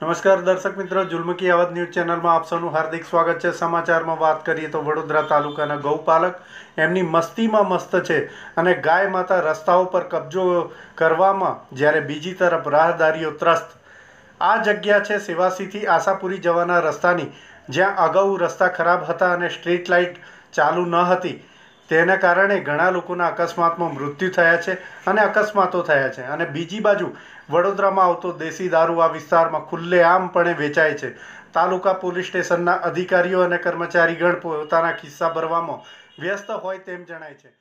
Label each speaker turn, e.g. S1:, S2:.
S1: નમસ્કાર દર્શક મિત્રો જુલમકી આવાજ ન્યૂઝ ચેનલમાં આપ સૌનું હાર્દિક સ્વાગત છે સમાચારમાં વાત કરીએ તો વડોદરા તાલુકાના ગૌપાલક એમની મસ્તીમાં મસ્ત છે અને ગાય માતા રસ્તાઓ પર કબજો કરવામાં જ્યારે બીજી તરફ રાહદારીઓ ત્રસ્ત આ જગ્યા છે સેવાસીથી આશાપુરી જવાના રસ્તાની જ્યાં અગાઉ રસ્તા ખરાબ હતા અને સ્ટ્રીટ લાઇટ ચાલુ ન હતી તેને કારણે ઘણા લોકોના અકસ્માતમાં મૃત્યુ થયા છે અને અકસ્માતો થયા છે અને બીજી બાજુ વડોદરામાં આવતો દેશી દારૂ આ વિસ્તારમાં ખુલ્લેઆમપણે વેચાય છે તાલુકા પોલીસ સ્ટેશનના અધિકારીઓ અને કર્મચારીગણ પોતાના ખિસ્સા ભરવામાં વ્યસ્ત હોય તેમ જણાય છે